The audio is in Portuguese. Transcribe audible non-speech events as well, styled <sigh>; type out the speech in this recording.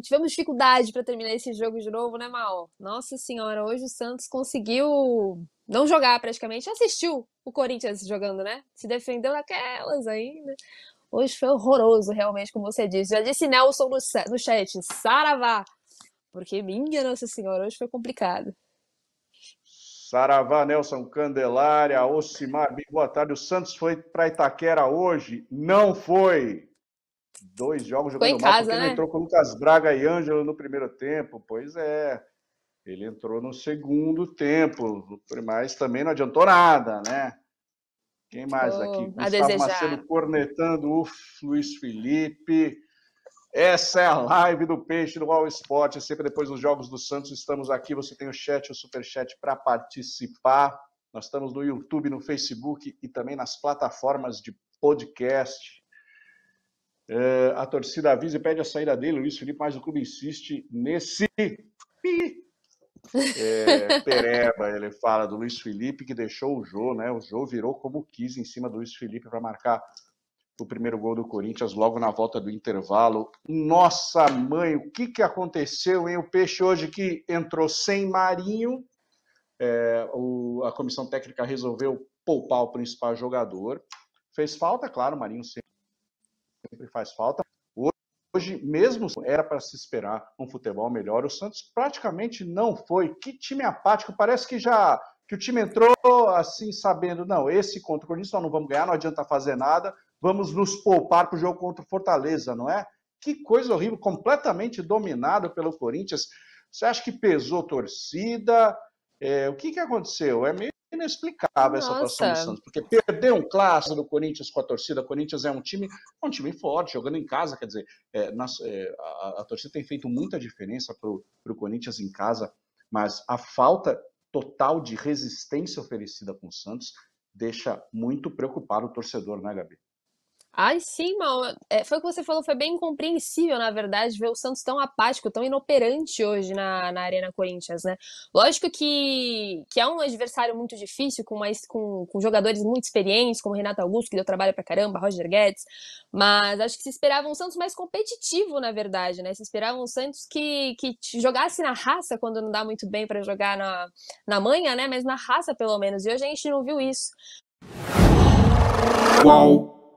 tivemos dificuldade para terminar esse jogo de novo, né, Mal? Nossa senhora, hoje o Santos conseguiu não jogar praticamente. Assistiu o Corinthians jogando, né? Se defendeu daquelas ainda. Hoje foi horroroso, realmente, como você disse. Já disse Nelson no, no chat, saravá. Porque, minha Nossa Senhora, hoje foi complicado. Saravá, Nelson Candelária, Ocimar, boa tarde. O Santos foi para Itaquera hoje? Não foi dois jogos jogando em casa, mal, porque né? entrou com o Lucas Braga e Ângelo no primeiro tempo. Pois é, ele entrou no segundo tempo, mas também não adiantou nada, né? Quem mais oh, aqui? Gustavo desejar. Macedo cornetando o Luiz Felipe. Essa é a live do Peixe do All Sport. Sempre depois dos Jogos do Santos estamos aqui. Você tem o chat, o superchat para participar. Nós estamos no YouTube, no Facebook e também nas plataformas de podcast. É, a torcida avisa e pede a saída dele, Luiz Felipe, mas o clube insiste nesse. É, <laughs> pereba, ele fala do Luiz Felipe que deixou o Jô, né? O Jô virou como quis em cima do Luiz Felipe para marcar o primeiro gol do Corinthians logo na volta do intervalo. Nossa mãe, o que, que aconteceu, hein? O Peixe hoje que entrou sem Marinho, é, o, a comissão técnica resolveu poupar o principal jogador. Fez falta, claro, o Marinho sempre sempre faz falta. Hoje, mesmo era para se esperar um futebol melhor, o Santos praticamente não foi. Que time apático, parece que já que o time entrou assim, sabendo, não, esse contra o Corinthians nós não vamos ganhar, não adianta fazer nada, vamos nos poupar para o jogo contra o Fortaleza, não é? Que coisa horrível, completamente dominado pelo Corinthians. Você acha que pesou torcida? É, o que, que aconteceu? É meio inexplicável Nossa. essa atuação do Santos, porque perder um clássico do Corinthians com a torcida, o Corinthians é um time, é um time forte, jogando em casa, quer dizer, é, é, a, a, torcida tem feito muita diferença para o Corinthians em casa, mas a falta total de resistência oferecida com o Santos deixa muito preocupado o torcedor, né, Gabi? Ai, sim, Mal. É, foi o que você falou, foi bem incompreensível, na verdade, ver o Santos tão apático, tão inoperante hoje na, na Arena Corinthians, né? Lógico que, que é um adversário muito difícil, com, mais, com, com jogadores muito experientes, como Renato Augusto, que deu trabalho pra caramba, Roger Guedes, mas acho que se esperava um Santos mais competitivo, na verdade, né? Se esperava um Santos que, que jogasse na raça, quando não dá muito bem para jogar na, na manha, né? Mas na raça, pelo menos, e hoje a gente não viu isso. Uau!